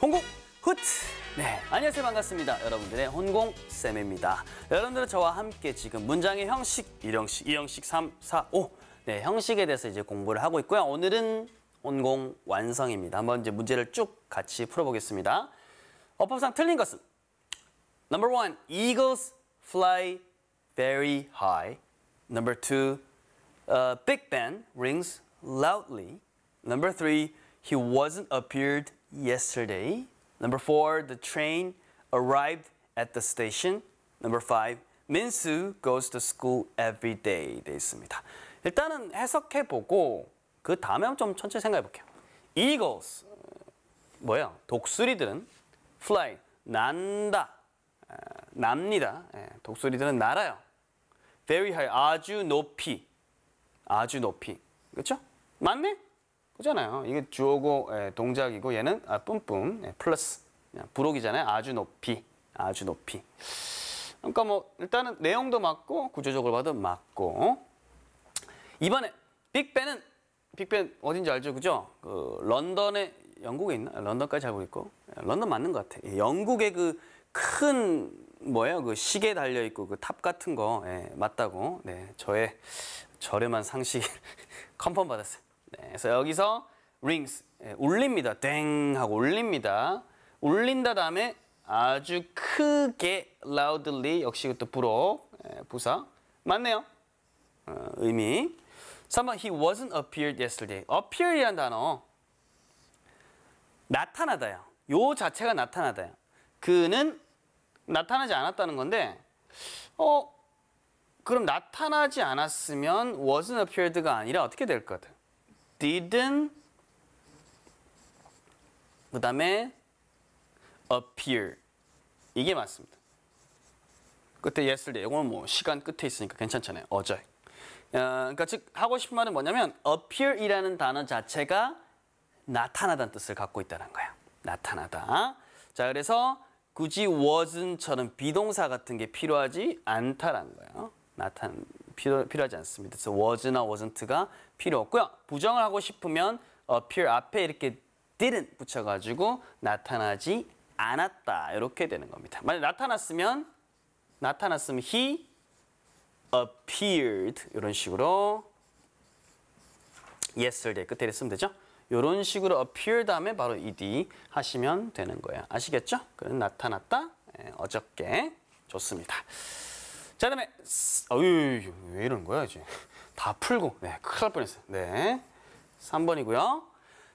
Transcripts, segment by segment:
홍콩 후트! 네, 안녕하세요. 반갑습니다. 여러분들의 혼공 쌤입니다. 여러분들은 저와 함께 지금 문장의 형식, 일형식, 이형식, 삼, 사, 오. 네, 형식에 대해서 이제 공부를 하고 있고요. 오늘은 혼공 완성입니다. 한번 이제 문제를 쭉 같이 풀어보겠습니다. 어법상 틀린 것은 Number one, eagles fly very high. Number two, uh, Big Ben rings loudly. Number three, he wasn't appeared yesterday. Number four, the train arrived at the station. Number five, Minsu goes to school every day 돼 있습니다. 해석해 보고 해석해보고 그 다음에 좀 볼게요. Eagles, 뭐야 독수리들은 fly, 난다, 납니다. 독수리들은 날아요. Very high, 아주 높이. 아주 높이. 그렇죠? 맞네? 그잖아요. 이게 주어고 예, 동작이고 얘는 아, 뿜뿜 예, 플러스 부록이잖아요. 아주 높이, 아주 높이. 그러니까 뭐 일단은 내용도 맞고 구조적으로 봐도 맞고 이번에 빅벤은 빅벤 어딘지 알죠, 그죠? 그 런던에 영국에 있나? 런던까지 잘 모르겠고 예, 런던 맞는 것 같아. 예, 영국의 그 큰 뭐예요? 그 시계 달려 있고 그 탑 같은 거 예, 맞다고. 네, 저의 저렴한 상식 컨펌 받았어요. 네, 그래서 여기서 rings 예, 올립니다. 땡 하고 올립니다. 올린다 다음에 아주 크게 loudly 역시 또 부록 예, 부사 맞네요. 어, 의미 3번 he wasn't appeared yesterday. appear이란 단어 나타나다요. 요 자체가 나타나다요. 그는 나타나지 않았다는 건데 어 그럼 나타나지 않았으면 wasn't appeared가 아니라 어떻게 될 거든? didn't 그 다음에 appear 이게 맞습니다. 끝에 yesterday 이거뭐 시간 끝에 있으니까 괜찮잖아요. 어제. 어, 그러니까 즉 하고 싶은 말은 뭐냐면 appear이라는 단어 자체가 나타나다는 뜻을 갖고 있다는 거야. 나타나다. 자 그래서 굳이 wasn't처럼 비동사 같은 게 필요하지 않다라는 거예요. 나타난 필요, 필요하지 않습니다. 그래서 was나 wasn't가 필요 없고요. 부정을 하고 싶으면 appear 어, 앞에 이렇게 didn't 붙여가지고 나타나지 않았다 이렇게 되는 겁니다. 만약 나타났으면 나타났으면 he appeared 이런 식으로 yesterday 끝에 으면 되죠. 이런 식으로 appear 다음에 바로 ed 하시면 되는 거예요. 아시겠죠? 그럼 나타났다 예, 어저께 좋습니다. 자, 다음에, 어유, 아, 왜 이러는 거야, 이제. 다 풀고. 네, 큰일 날 뻔했어요. 네. 3번이고요.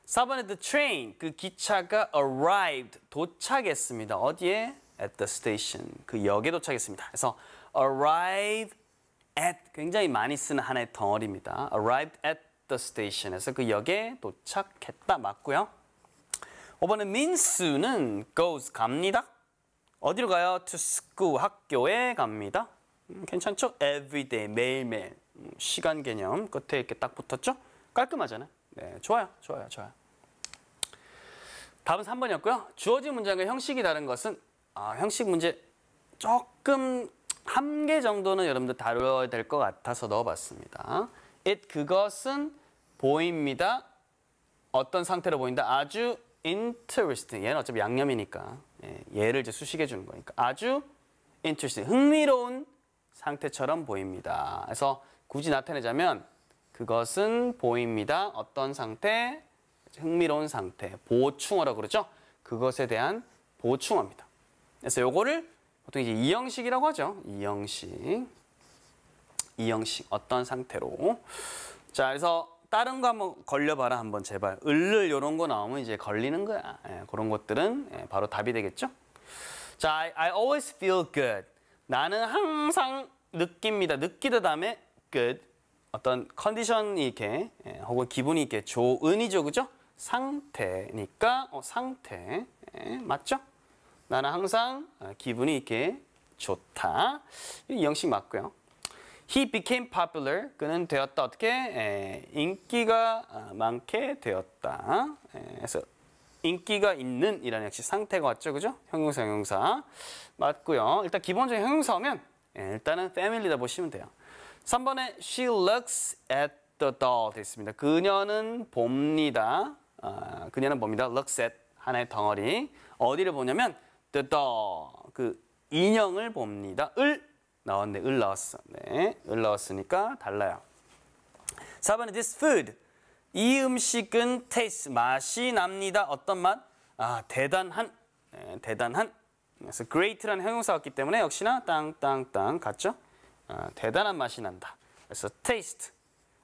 4번에 the train, 그 기차가 arrived, 도착했습니다. 어디에? at the station, 그 역에 도착했습니다. 그래서 arrived at, 굉장히 많이 쓰는 하나의 덩어리입니다. arrived at the station에서 그 역에 도착했다 맞고요. 5번은 민수는 goes, 갑니다. 어디로 가요? to school, 학교에 갑니다. 음, 괜찮죠? everyday, 매일매일. 음, 시간 개념 끝에 이렇게 딱 붙었죠? 깔끔하잖아요. 네, 좋아요, 좋아요, 좋아요. 답은 3번이었고요. 주어진 문장과 형식이 다른 것은 아, 형식 문제 조금 한 개 정도는 여러분들 다뤄야 될 것 같아서 넣어봤습니다. it 그것은 보입니다. 어떤 상태로 보인다? 아주 interesting. 얘는 어차피 양념이니까. 예, 얘를 이제 수식해 주는 거니까. 아주 interesting. 흥미로운 상태처럼 보입니다. 그래서 굳이 나타내자면 그것은 보입니다. 어떤 상태? 흥미로운 상태. 보충어라고 그러죠? 그것에 대한 보충어입니다. 그래서 요거를 보통 이제 이형식이라고 하죠. 이형식. 이형식. 어떤 상태로. 자, 그래서 다른 거 한번 걸려봐라 한번 제발. 을을 요런 거 나오면 이제 걸리는 거야. 예, 그런 것들은 예, 바로 답이 되겠죠? 자, I, I always feel good. 나는 항상 느낍니다. 느끼다 다음에 good. 어떤 컨디션이 이렇게 예, 혹은 기분이 이렇게 좋은이죠. 그죠? 상태니까 어, 상태. 예, 맞죠? 나는 항상 어, 기분이 이렇게 좋다. 이 영식 맞고요. He became popular. 그는 되었다. 어떻게? 에, 예, 인기가 아, 많게 되었다. 에, 예, 그래서 인기가 있는 이라는 역시 상태가 왔죠. 그죠? 형용사, 형용사. 맞고요. 일단 기본적인 형용사 오면 일단은 family다 보시면 돼요. 3번에 she looks at the doll 되어 있습니다. 그녀는 봅니다. 어, 그녀는 봅니다. looks at 하나의 덩어리. 어디를 보냐면 the doll 그 인형을 봅니다. 을 나왔네. 을 나왔어. 네. 을 나왔으니까 달라요. 4번에 this food 이 음식은 taste 맛이 납니다. 어떤 맛? 아 대단한 네, 대단한 그래서 great라는 형용사 왔기 때문에 역시나 땅땅땅 같죠? 아, 대단한 맛이 난다. 그래서 taste.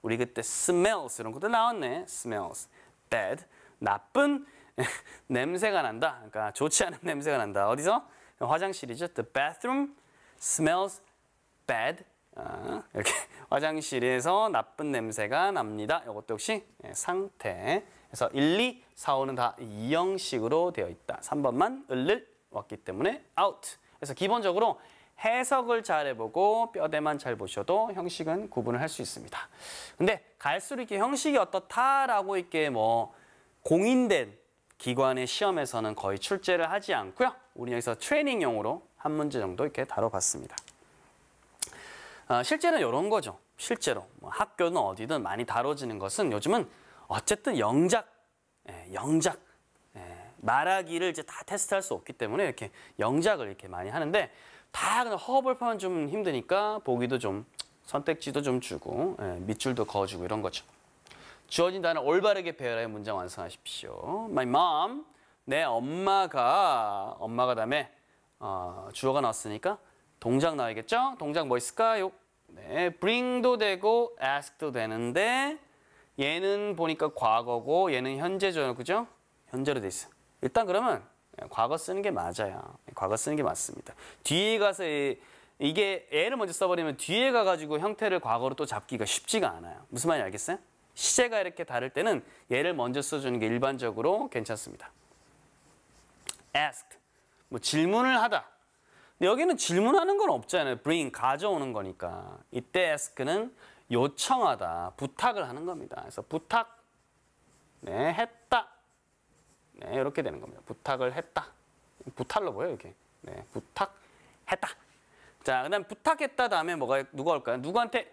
우리 그때 smells 이런 것도 나왔네. smells. bad. 나쁜 냄새가 난다. 그러니까 좋지 않은 냄새가 난다. 어디서? 화장실이죠. The bathroom smells bad. 아, 이렇게 화장실에서 나쁜 냄새가 납니다. 이것도 역시 예, 상태. 그래서 1, 2, 4, 5는 다 이형식으로 되어 있다. 3번만 을를 왔기 때문에 out. 그래서 기본적으로 해석을 잘 해보고 뼈대만 잘 보셔도 형식은 구분을 할 수 있습니다. 근데 갈수록 이렇게 형식이 어떻다라고 이렇게 뭐 공인된 기관의 시험에서는 거의 출제를 하지 않고요. 우리 여기서 트레이닝용으로 한 문제 정도 이렇게 다뤄봤습니다. 어, 실제는 이런 거죠. 실제로 뭐 학교는 어디든 많이 다뤄지는 것은 요즘은 어쨌든 영작, 예, 영작 말하기를 이제 다 테스트할 수 없기 때문에 이렇게 영작을 이렇게 많이 하는데 다 그냥 허허벌판은 좀 힘드니까 보기도 좀 선택지도 좀 주고 예, 밑줄도 그어주고 이런 거죠. 주어진 단어 올바르게 배열하여 문장 완성하십시오. My mom, 내 엄마가 엄마가 다음에 어, 주어가 나왔으니까 동작 나와야겠죠? 동작 뭐 있을까요? 네, bring도 되고 ask도 되는데 얘는 보니까 과거고 얘는 현재죠, 그죠? 현재로 돼 있어. 요 일단 그러면 과거 쓰는 게 맞아요. 과거 쓰는 게 맞습니다. 뒤에 가서 이, 게 애를 먼저 써버리면 뒤에 가가지고 형태를 과거로 또 잡기가 쉽지가 않아요. 무슨 말인지 알겠어요? 시제가 이렇게 다를 때는 얘를 먼저 써주는 게 일반적으로 괜찮습니다. asked, 뭐 질문을 하다. 근데 여기는 질문하는 건 없잖아요. bring, 가져오는 거니까. 이때 ask는 요청하다, 부탁을 하는 겁니다. 그래서 부탁, 네, 했 네, 이렇게 되는 겁니다. 부탁을 했다. 부탁로 보여 이렇게. 네, 부탁했다. 자, 그다음 부탁했다 다음에 뭐가 누가 올까요? 누구한테?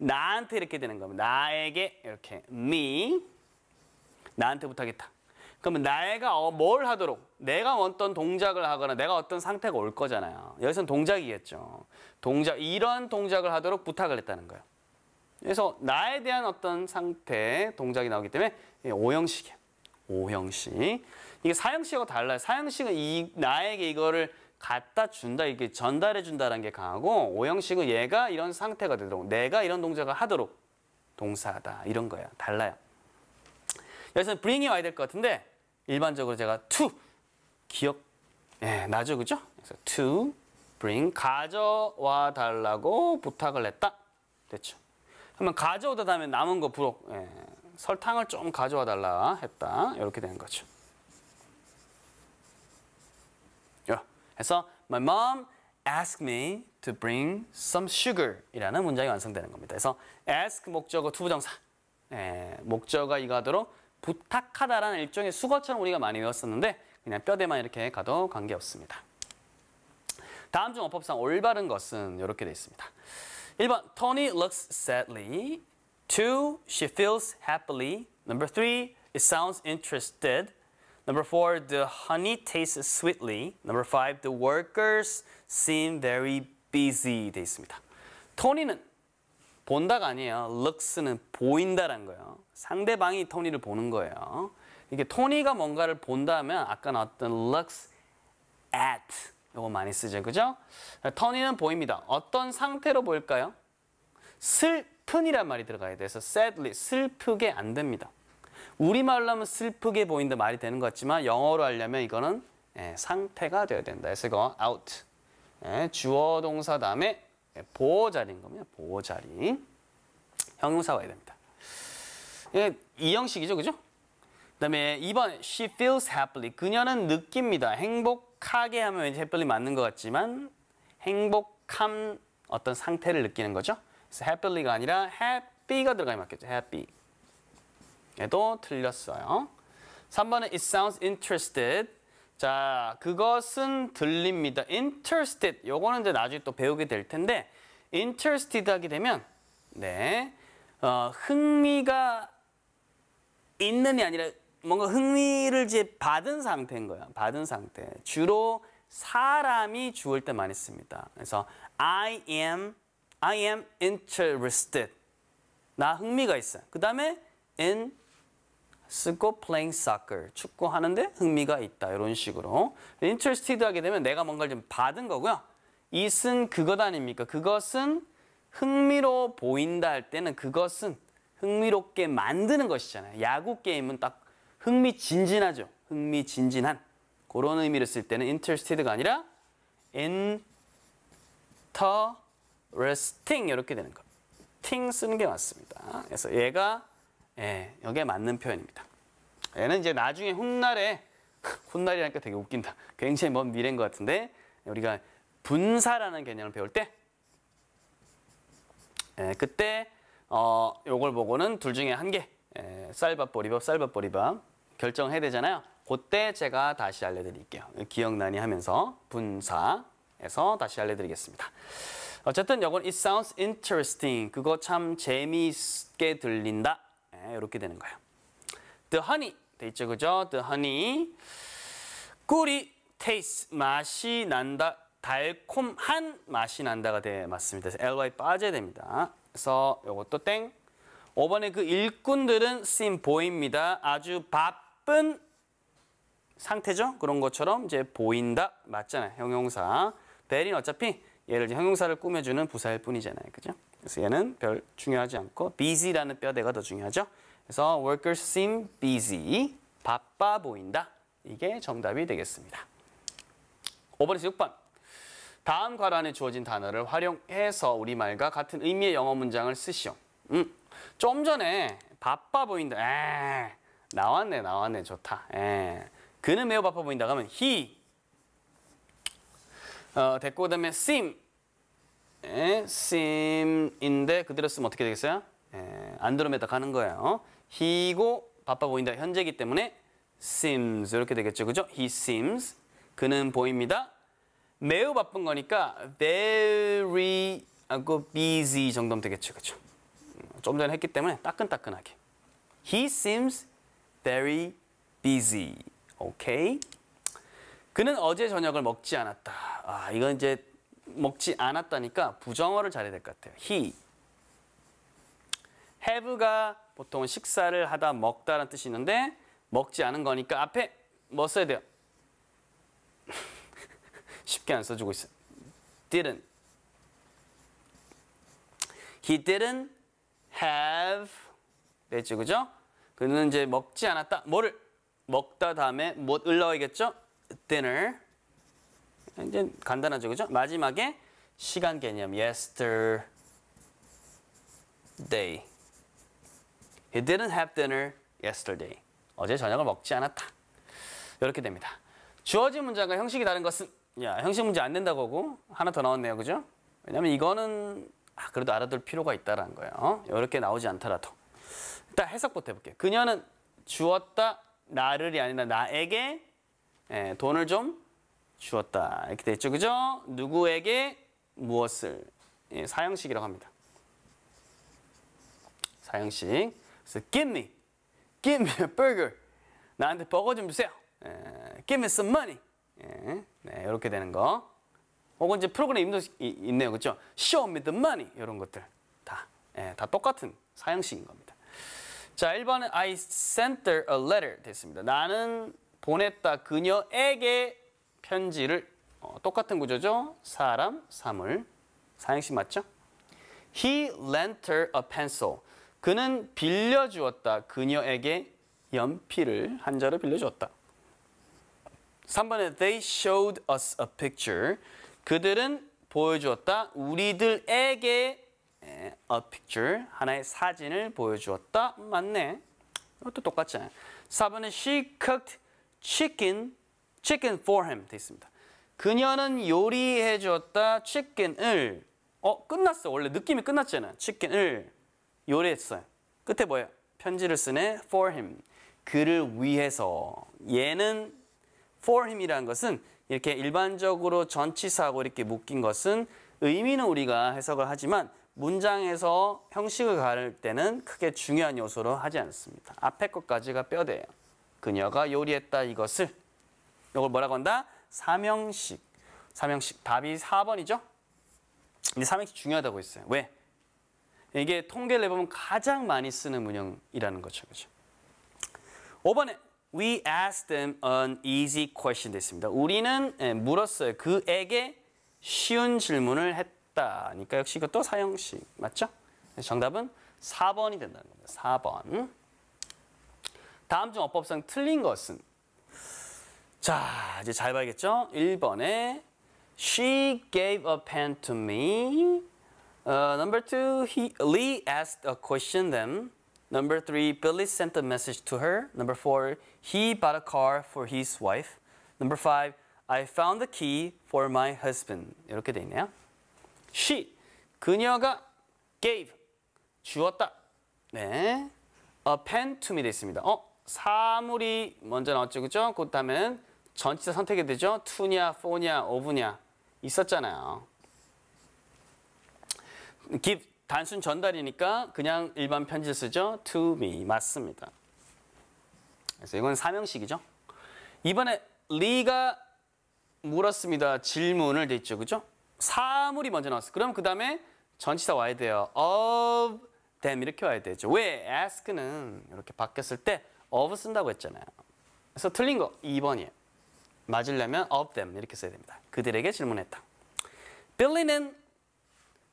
나한테 이렇게 되는 겁니다. 나에게 이렇게 me 나한테 부탁했다. 그러면 나이가 어, 뭘 하도록 내가 어떤 동작을 하거나 내가 어떤 상태가 올 거잖아요. 여기선 동작이겠죠. 동작 이런 동작을 하도록 부탁을 했다는 거예요. 그래서 나에 대한 어떤 상태 동작이 나오기 때문에 오형식이에요. 오형식. 이게 사형식하고 달라요. 사형식은 이, 나에게 이거를 갖다 준다, 이게 전달해 준다는 라게 강하고 오형식은 얘가 이런 상태가 되도록, 내가 이런 동작을 하도록 동사하다 이런 거예요. 달라요. 여기서 bring이 와야 될 것 같은데 일반적으로 제가 to 기억 예, 나죠, 그죠? 그래서 to bring 가져와 달라고 부탁을 했다. 됐죠? 그러면 가져오다 다음에 남은 거 부록 예, 설탕을 좀 가져와 달라 했다. 이렇게 되는 거죠. 그래서 my mom asked me to bring some sugar 이라는 문장이 완성되는 겁니다. 그래서 ask 목적어 투부정사 예, 목적어가 이거도록 부탁하다라는 일종의 수거처럼 우리가 많이 외웠었는데 그냥 뼈대만 이렇게 가도 관계없습니다. 다음 중 어법상 올바른 것은 이렇게 되어 있습니다. 1번 Tony looks sadly Two, she feels happily. Number three, it sounds interested. Number four, the honey tastes sweetly. Number five, the workers seem very busy 돼 있습니다. 토니는 본다가 아니에요. looks는 보인다란 거예요. 상대방이 토니를 보는 거예요. 이게 토니가 뭔가를 본다면 아까 나왔던 looks at 이거 많이 쓰죠. 그죠? 토니는 보입니다. 어떤 상태로 보일까요? 슬 슬픈이란 말이 들어가야 돼서 sadly 슬프게 안 됩니다. 우리말로 하면 슬프게 보인다 말이 되는 것 같지만 영어로 하려면 이거는 예, 상태가 되어야 된다. 그래서 이거 out. 예, 주어 동사 다음에 예, 보호자리인 겁니다. 보호자리. 형용사 와야 됩니다. 예, 이형식이죠. 그죠? 그 다음에 2번 she feels happily. 그녀는 느낍니다. 행복하게 하면 왠지 happily 맞는 것 같지만 행복함 어떤 상태를 느끼는 거죠. 그래서 happily 아니라 happy가 들어가면 맞겠죠. happy. 에도 틀렸어요. 3번은 it sounds interested. 자, 그것은 들립니다. interested. 요거는 이제 나중에 또 배우게 될 텐데 interested 하게 되면 네. 어, 흥미가 있는이 아니라 뭔가 흥미를 이제 받은 상태인 거야. 받은 상태. 주로 사람이 주어때 많이 씁니다. 그래서 I am I am interested. 나 흥미가 있어. 그 다음에 in 쓰고 playing soccer. 축구하는데 흥미가 있다. 이런 식으로. interested 하게 되면 내가 뭔가를 좀 받은 거고요. 이은 그것 아닙니까? 그것은 흥미로 보인다 할 때는 그것은 흥미롭게 만드는 것이잖아요. 야구 게임은 딱 흥미진진하죠. 흥미진진한. 그런 의미를 쓸 때는 interested가 아니라 enter resting 이렇게 되는 거. ting 쓰는 게 맞습니다. 그래서 얘가 예, 여기에 맞는 표현입니다. 얘는 이제 나중에 훗날에 훗날이라니까 되게 웃긴다. 굉장히 먼 미래인 것 같은데 우리가 분사라는 개념을 배울 때 예, 그때 어, 요걸 보고는 둘 중에 한 개, 예, 쌀밥 보리밥, 쌀밥 보리밥 결정해야 되잖아요. 그때 제가 다시 알려드릴게요. 기억나니 하면서 분사에서 다시 알려드리겠습니다. 어쨌든 이건 it sounds interesting. 그거 참 재미있게 들린다. 네, 이렇게 되는 거예요. The honey 돼 있죠, 그죠? The honey. 꿀이 taste 맛이 난다. 달콤한 맛이 난다가 돼 맞습니다. 그래서 ly 빠져야 됩니다. 그래서 이것도 땡. 5번에 그 일꾼들은 씬 보입니다. 아주 바쁜 상태죠? 그런 것처럼 이제 보인다. 맞잖아요. 형용사. 벨인 어차피 예를 들어 형용사를 꾸며주는 부사일 뿐이잖아요. 그죠? 그래서 얘는 별 중요하지 않고 busy라는 뼈대가 더 중요하죠. 그래서 workers seem busy, 바빠 보인다. 이게 정답이 되겠습니다. 5번에서 6번. 다음 괄호 안에 주어진 단어를 활용해서 우리말과 같은 의미의 영어 문장을 쓰시오. 음, 좀 전에 바빠 보인다. 에, 나왔네, 나왔네. 좋다. 에, 그는 매우 바빠 보인다. 그러면 he 어, 됐고 그다음에 s e m 예, s e m 인데 그대로 쓰면 어떻게 되겠어요? 예, 안드로메다 가는 거예요. he고 바빠 보인다 현재기 때문에 seems 이렇게 되겠죠, 그죠? He seems 그는 보입니다. 매우 바쁜 거니까 very 하고 아, 그 busy 정도면 되겠죠, 그죠? 음, 좀 전에 했기 때문에 따끈따끈하게. He seems very busy. Okay? 그는 어제 저녁을 먹지 않았다. 아, 이건 이제 먹지 않았다니까 부정어를 잘해야 될 것 같아요. he. have가 보통 식사를 하다 먹다라는 뜻이 있는데 먹지 않은 거니까 앞에 뭐 써야 돼요? 쉽게 안 써주고 있어요. didn't. He didn't have 됐죠, 그죠? 그는 이제 먹지 않았다. 뭐를? 먹다 다음에 못 을러야겠죠? dinner. 이제 간단하죠, 그죠? 마지막에 시간 개념 yesterday. He didn't have dinner yesterday. 어제 저녁을 먹지 않았다. 이렇게 됩니다. 주어진 문장과 형식이 다른 것은 야 형식 문제 안 된다고 하고 하나 더 나왔네요, 그죠? 왜냐면 이거는 아, 그래도 알아둘 필요가 있다라는 거예요. 어? 이렇게 나오지 않더라도. 일단 해석부터 해볼게요. 그녀는 주었다 나를이 아니라 나에게 예, 돈을 좀 주었다. 이렇게 돼 있죠. 그죠? 누구에게 무엇을 예, 사형식이라고 합니다. 사형식. 그래서 give me, give me a burger. 나한테 버거 좀 주세요. 예, give me some money. 예, 네, 이렇게 되는 거. 혹은 이제 프로그램 이 있네요. 그렇죠? show me the money. 이런 것들. 다. 예, 다 똑같은 사형식인 겁니다. 자, 1번은 I sent her a letter 됐습니다. 나는 보냈다 그녀에게 편지를 어, 똑같은 구조죠. 사람, 사물, 사행시 맞죠? He lent her a pencil. 그는 빌려주었다. 그녀에게 연필을 한 자루 빌려주었다. 3번에 they showed us a picture. 그들은 보여주었다. 우리들에게 a picture, 하나의 사진을 보여주었다. 맞네. 이것도 똑같잖아요. 4번에 she cooked chicken, chicken for him 돼 있습니다. 그녀는 요리해 줬다 chicken을 어 끝났어 원래 느낌이 끝났잖아 chicken을 요리했어요. 끝에 뭐예 편지를 쓰네 for him 그를 위해서 얘는 for him이라는 것은 이렇게 일반적으로 전치사하고 이렇게 묶인 것은 의미는 우리가 해석을 하지만 문장에서 형식을 가를 때는 크게 중요한 요소로 하지 않습니다. 앞에 것까지가 뼈대예요. 그녀가 요리했다 이것을 이걸 뭐라고 한다? 삼형식. 삼형식 답이 4번이죠. 근데 삼형식 중요하다고 했어요. 왜? 이게 통계를 해보면 가장 많이 쓰는 문형이라는 거죠. 그죠? 5번에 We asked them an easy question 됐습니다. 우리는 예, 물었어요. 그에게 쉬운 질문을 했다. 니까 그러니까 역시 이것도 사형식 맞죠? 네, 정답은 4번이 된다는 겁니다. 4번. 다음 중 어법상 틀린 것은 자, 이제 잘 봐야겠죠? 1번에 She gave a pen to me. Uh, number two, he, Lee asked a question them. Number three, Billy sent a message to her. Number four, he bought a car for his wife. Number five, I found the key for my husband. 이렇게 돼 있네요. She, 그녀가 gave, 주었다. 네, a pen to me 돼 있습니다. 어, 사물이 먼저 나왔죠, 그죠? 그 다음엔 전치사 선택이 되죠? 투냐포냐오냐 있었잖아요. give 단순 전달이니까 그냥 일반 편지 쓰죠? to me 맞습니다. 그래서 이건 사명식이죠. 이번에 리가 물었습니다. 질문을 돼죠 그죠? 사물이 먼저 나왔어. 그럼 그 다음에 전치사 와야 돼요. of them 이렇게 와야 되죠. 왜? ask는 이렇게 바뀌었을 때 of 쓴다고 했잖아요. 그래서 틀린 거 2번이에요. 맞으려면 of them 이렇게 써야 됩니다. 그들에게 질문했다. 빌리는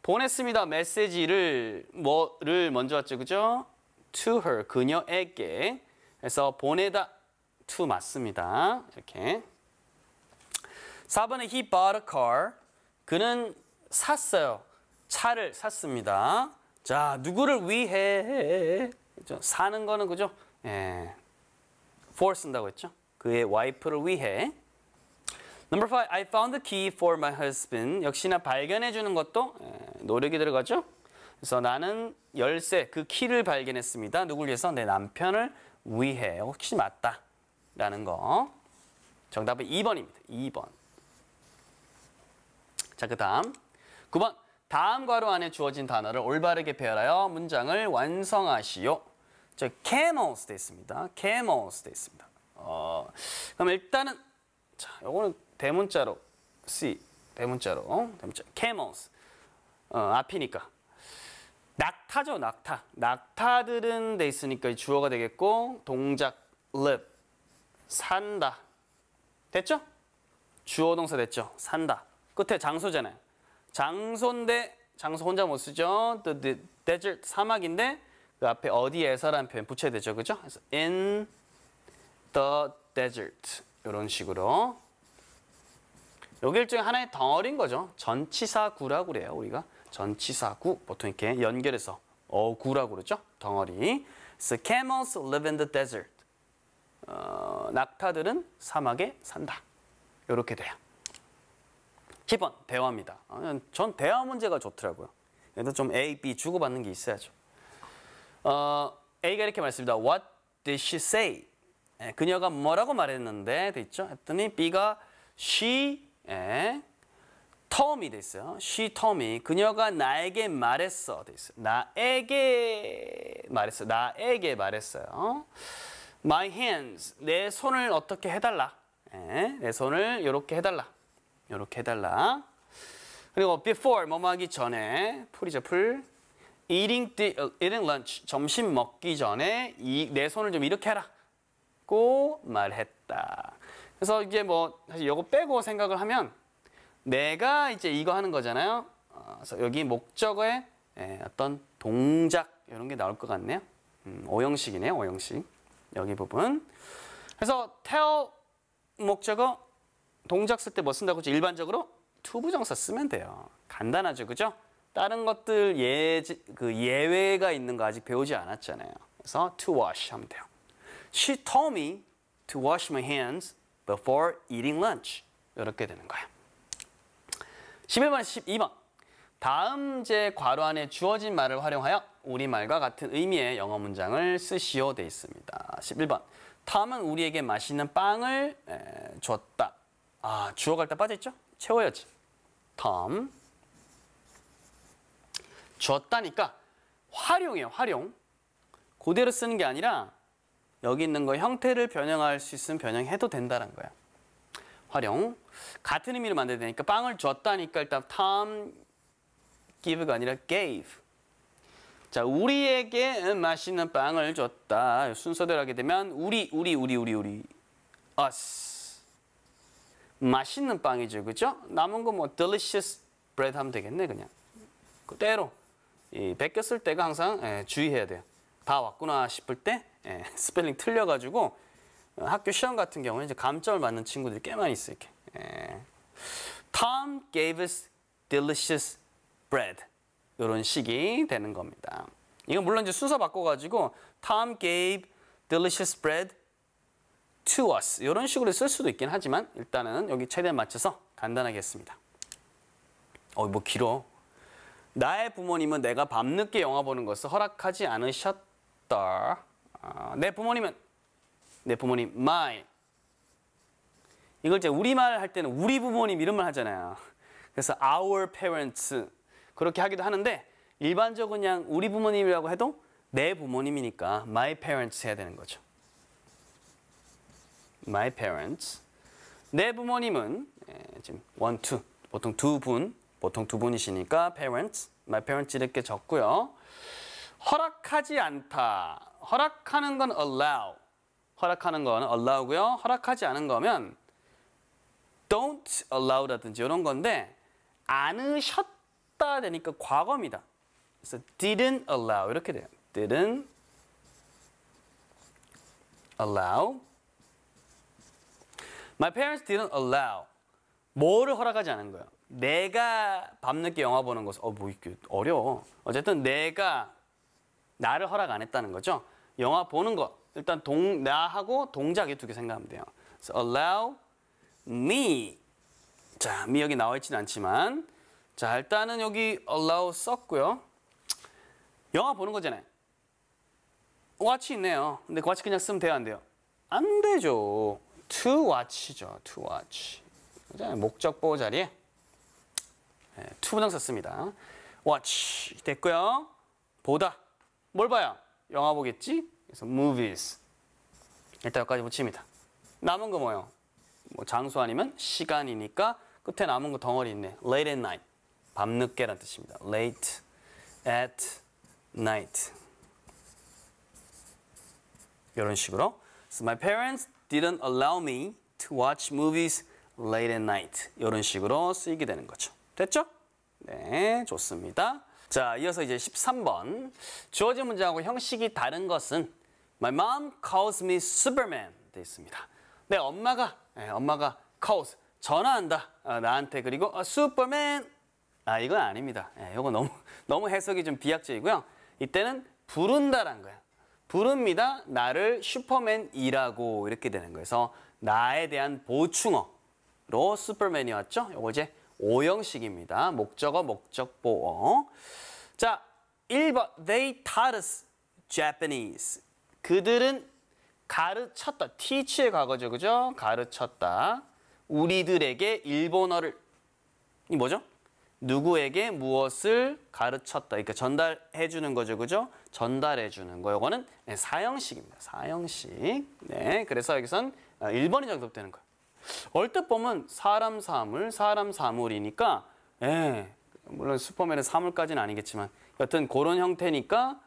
보냈습니다. 메시지를 뭐를 먼저 왔죠. 그죠? to her 그녀에게 그래서 보내다 to 맞습니다. 이렇게 4번에 he bought a car 그는 샀어요. 차를 샀습니다. 자, 누구를 위해 사는 거는 그죠? 예, for 쓴다고 했죠? 그의 와이프를 위해. Number five, I found the key for my husband. 역시나 발견해주는 것도 예, 노력이 들어가죠? 그래서 나는 열쇠, 그 키를 발견했습니다. 누굴 위해서? 내 남편을 위해. 혹시 맞다. 라는 거. 정답은 2번입니다. 2번. 자, 그 다음. 9번. 다음 괄호 안에 주어진 단어를 올바르게 배열하여 문장을 완성하시오. 저 camels 돼 있습니다. camels 돼 있습니다. 어, 그럼 일단은 자, 요거는 대문자로 C 대문자로 어? 대문자 camels 어, 앞이니까 낙타죠, 낙타. 낙타들은 돼 있으니까 주어가 되겠고 동작 live 산다. 됐죠? 주어 동사 됐죠? 산다. 끝에 장소잖아요. 장소인데 장소 혼자 못 쓰죠. The desert 사막인데 그 앞에 어디에서라는 표현 붙여야 되죠. 그죠? 그래서 in the desert 이런 식으로 여기 일종의 하나의 덩어리인 거죠. 전치사구라고 그래요. 우리가 전치사구 보통 이렇게 연결해서 어구라고 그러죠. 덩어리. So camels live in the desert. 어, 낙타들은 사막에 산다. 이렇게 돼요. 10번 대화입니다. 어, 전 대화 문제가 좋더라고요. 그도좀 A, B 주고받는 게 있어야죠. 어, A가 이렇게 말했습니다. What did she say? 예, 그녀가 뭐라고 말했는데 돼죠 했더니 B가 she 예, told이 돼 있어요. She told me. 그녀가 나에게 말했어 돼어요 나에게 말했어. 나에게 말했어요. My hands. 내 손을 어떻게 해달라. 예, 내 손을 이렇게 해달라. 이렇게 해달라. 그리고 before 뭐뭐 하기 전에 풀이죠 풀. eating, the, uh, eating lunch, 점심 먹기 전에 이, 내 손을 좀 이렇게 하라고 말했다. 그래서 이게 뭐 사실 이거 빼고 생각을 하면 내가 이제 이거 하는 거잖아요. 어, 그래서 여기 목적의 예, 어떤 동작 이런 게 나올 것 같네요. 음, 오형식이네요. 오형식. 여기 부분. 그래서 tell 목적어 동작 쓸 때 뭐 쓴다고 죠 일반적으로 투부정사 쓰면 돼요. 간단하죠. 그죠? 다른 것들 예지, 그 예외가 있는 거 아직 배우지 않았잖아요. 그래서 to wash 하면 돼요. She told me to wash my hands before eating lunch. 이렇게 되는 거예1 1번 12번. 다음 제 괄호 안에 주어진 말을 활용하여 우리말과 같은 의미의 영어 문장을 쓰시오 돼 있습니다. 11번. 탐은 우리에게 맛있는 빵을 에, 줬다. 아, 주어갈 때 빠져있죠? 채워야지. 탐. 줬다니까 활용이에요, 활용. 그대로 쓰는 게 아니라 여기 있는 거 형태를 변형할 수 있으면 변형해도 된다는 거야. 활용. 같은 의미로 만들어야 되니까 빵을 줬다니까 일단 Tom give가 아니라 gave. 자, 우리에게 맛있는 빵을 줬다. 순서대로 하게 되면 우리, 우리, 우리, 우리, 우리. us. 맛있는 빵이죠. 그죠? 남은 거 뭐 delicious bread 하면 되겠네, 그냥. 그대로. 이베꼈을 때가 항상 예, 주의해야 돼요. 다 왔구나 싶을 때 예, 스펠링 틀려가지고 어, 학교 시험 같은 경우에 이제 감점을 받는 친구들이 꽤 많이 있어요. 이렇게. 예. Tom gave us delicious bread. 이런 식이 되는 겁니다. 이건 물론 이제 순서 바꿔가지고 Tom gave delicious bread to us 이런 식으로 쓸 수도 있긴 하지만 일단은 여기 최대한 맞춰서 간단하게 했습니다. 어뭐 길어. 나의 부모님은 내가 밤늦게 영화 보는 것을 허락하지 않으셨다. 아, 내 부모님은 내 부모님 my 이걸 이제 우리말 할 때는 우리 부모님 이런 말 하잖아요. 그래서 our parents 그렇게 하기도 하는데 일반적으로 그냥 우리 부모님이라고 해도 내 부모님이니까 my parents 해야 되는 거죠. my parents 내 부모님은 예, 지금 one two 보통 두분 보통 두 분이시니까 parents, my parents 이렇게 적고요. 허락하지 않다. 허락하는 건 allow. 허락하는 건 allow고요. 허락하지 않은 거면 don't allow라든지 이런 건데 않으셨다 되니까 과거입니다. 그래서 didn't allow 이렇게 돼요. didn't allow. My parents didn't allow. 뭐를 허락하지 않은 거예요? 내가 밤늦게 영화 보는 것은 어뭐 이게 어려워. 어쨌든 내가 나를 허락 안 했다는 거죠. 영화 보는 것 일단 동 나하고 동작이 두 개 생각하면 돼요. So allow me. 자, me 여기 나와 있지는 않지만 자 일단은 여기 allow 썼고요. 영화 보는 거잖아요. watch 있네요. 근데 watch 그냥 쓰면 돼요, 안 돼요? 안 되죠. to watch죠, to watch. 목적 보호 자리에. 투문장 예, 썼습니다. watch 됐고요. 보다. 뭘 봐요? 영화 보겠지? 그래서 movies. 일단 여기까지 붙입니다. 남은 거뭐요뭐 장소 아니면 시간이니까 끝에 남은 거 덩어리 있네. late at night. 밤늦게란 뜻입니다. late at night. 이런 식으로. So my parents didn't allow me to watch movies late at night. 이런 식으로 쓰이게 되는 거죠. 됐죠? 네, 좋습니다. 자, 이어서 이제 13번. 주어진 문제하고 형식이 다른 것은 My mom calls me Superman 돼 있습니다. 내 네, 엄마가, 네, 엄마가 calls, 전화한다. 아, 나한테 그리고 아, Superman. 아, 이건 아닙니다. 네, 예, 이거 너무, 너무 해석이 좀 비약적이고요. 이때는 부른다란 거야. 부릅니다. 나를 슈퍼맨이라고 이렇게 되는 거예요. 그래서 나에 대한 보충어로 슈퍼맨이 왔죠? 이거 이제 오형식입니다. 목적어, 목적 보어. 자, 1번 They taught us Japanese. 그들은 가르쳤다. teach의 과거죠. 그죠? 가르쳤다. 우리들에게 일본어를 이 뭐죠? 누구에게 무엇을 가르쳤다. 그러니까 전달해 주는 거죠. 그죠? 전달해 주는 거. 요거는 네, 사형식입니다. 사형식. 네. 그래서 여기선 1번이 어, 정답되는 거예요. 얼뜻 보면 사람 사물, 사람 사물이니까 예, 물론 슈퍼맨의 사물까지는 아니겠지만 여튼 그런 형태니까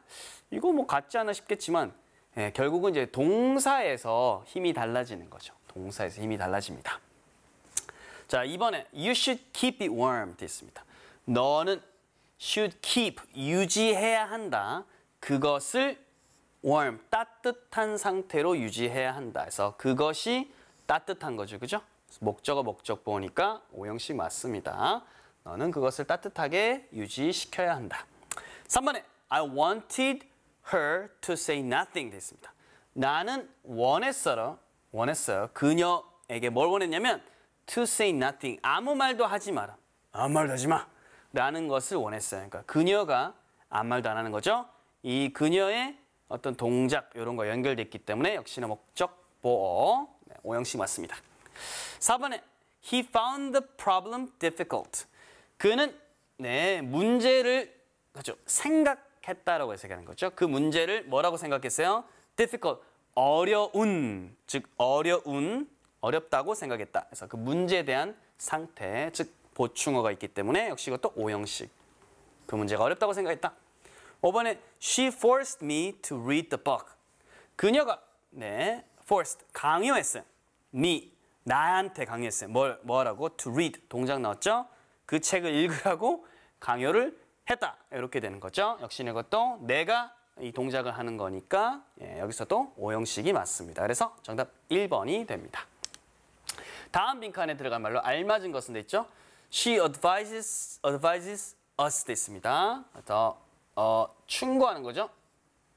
이거 뭐 같지 않아 싶겠지만 예, 결국은 이제 동사에서 힘이 달라지는 거죠. 동사에서 힘이 달라집니다. 자, 이번에 you should keep it warm 되 있습니다. 너는 should keep 유지해야 한다. 그것을 warm 따뜻한 상태로 유지해야 한다. 그래서 그것이 따뜻한 거죠. 그죠? 목적어 목적 보니까 오형식 맞습니다. 너는 그것을 따뜻하게 유지시켜야 한다. 3번에 I wanted her to say nothing 됐습니다. 나는 원했어요. 원했어요. 그녀에게 뭘 원했냐면 to say nothing. 아무 말도 하지 마라. 아무 말도 하지 마. 라는 것을 원했어요. 그러니까 그녀가 아무 말도 안 하는 거죠. 이 그녀의 어떤 동작 이런 거 연결됐기 때문에 역시나 목적 보어 오영씨 맞습니다. 4번에 He found the problem difficult. 그는 네, 문제를 그죠 생각했다라고 해석하는 거죠. 그 문제를 뭐라고 생각했어요? difficult, 어려운, 즉 어려운, 어렵다고 생각했다. 그래서 그 문제에 대한 상태, 즉 보충어가 있기 때문에 역시 이것도 오형식. 그 문제가 어렵다고 생각했다. 5번에 she forced me to read the book. 그녀가 네, forced 강요했어요. me 나한테 강요했어요. 뭘 뭐라고? to read 동작 나왔죠? 그 책을 읽으라고 강요를 했다. 이렇게 되는 거죠. 역시 이것도 내가 이 동작을 하는 거니까 예, 여기서도 오형식이 맞습니다. 그래서 정답 1번이 됩니다. 다음 빈칸에 들어간 말로 알맞은 것은 돼죠 She advises, advises us 돼습니다더 어, 충고하는 거죠?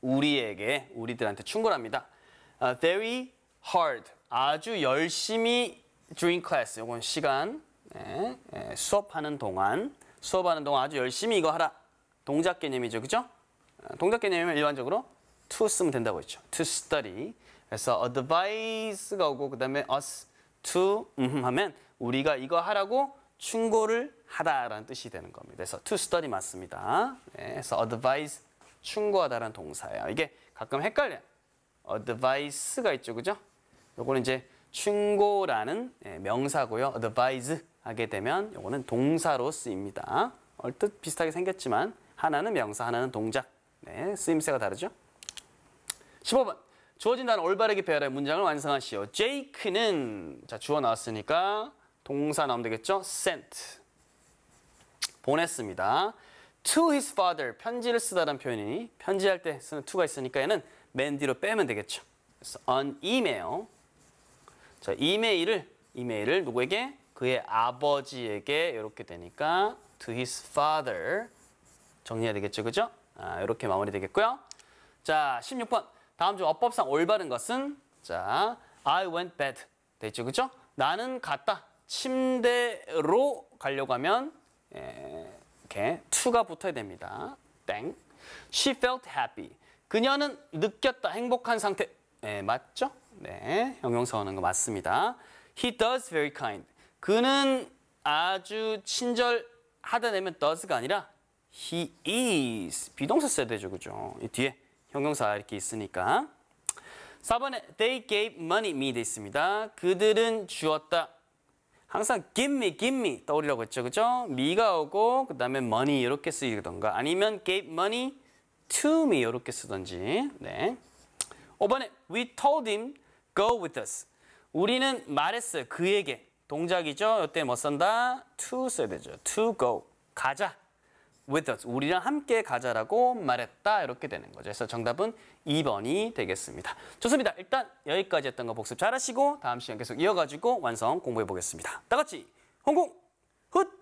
우리에게, 우리들한테 충고합니다. uh, very hard. 아주 열심히 during class. 이건 시간. 예, 예, 수업하는 동안. 수업하는 동안 아주 열심히 이거 하라. 동작 개념이죠. 그죠? 아, 동작 개념이면 일반적으로 to 쓰면 된다고 했죠. to study. 그래서 advice가 오고 그 다음에 us to 음, 하면 우리가 이거 하라고 충고를 하다라는 뜻이 되는 겁니다. 그래서 to study 맞습니다. 네, 그래서 advise 충고하다라는 동사예요. 이게 가끔 헷갈려요. advice가 있죠, 그죠? 요거는 이제 충고라는 예, 명사고요. advise 하게 되면 요거는 동사로 쓰입니다. 얼뜻 비슷하게 생겼지만 하나는 명사, 하나는 동작. 네, 쓰임새가 다르죠? 15번. 주어진 단어 올바르게 배열해 문장을 완성하시오. 제이크는 자 주어 나왔으니까 동사 나오면 되겠죠? sent. 보냈습니다. to his father 편지를 쓰다라는 표현이 편지할 때 쓰는 to가 있으니까 얘는 맨 뒤로 빼면 되겠죠. 그래서 an email. 자, 이메일을 이메일을 누구에게? 그의 아버지에게 이렇게 되니까 to his father 정리해야 되겠죠. 그죠? 아, 이렇게 마무리 되겠고요. 자, 16번. 다음 중 어법상 올바른 것은 자, I went bed. 됐죠. 그죠? 나는 갔다. 침대로 가려고 하면 에, 예, 이렇게 to가 붙어야 됩니다. 땡. She felt happy. 그녀는 느꼈다. 행복한 상태. 네, 맞죠? 네, 형용사 하는 거 맞습니다. He does very kind. 그는 아주 친절하다내면 does가 아니라 he is. 비동사 써야 되죠, 그죠? 이 뒤에 형용사 이렇게 있으니까. 4번에 they gave money me 돼 있습니다. 그들은 주었다. 항상 give me, give me 떠오르라고 했죠, 그죠? me가 오고 그 다음에 money 이렇게 쓰이던가 아니면 gave money to me 이렇게 쓰던지 네. 5번에 we told him go with us. 우리는 말했어요. 그에게. 동작이죠. 이때 뭐 쓴다? to 써야 되죠. to go. 가자. with us. 우리랑 함께 가자라고 말했다. 이렇게 되는 거죠. 그래서 정답은 2번이 되겠습니다. 좋습니다. 일단 여기까지 했던 거 복습 잘 하시고 다음 시간 계속 이어가지고 완성 공부해 보겠습니다. 다 같이 홍콩 훗!